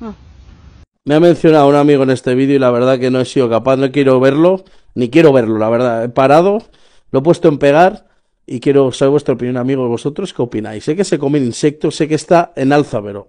Ah. Me ha mencionado un amigo en este vídeo y la verdad que no he sido capaz, no quiero verlo, ni quiero verlo, la verdad. He parado, lo he puesto en pegar y quiero saber vuestra opinión, amigos, vosotros, ¿qué opináis? Sé que se comen insectos, sé que está en alza, pero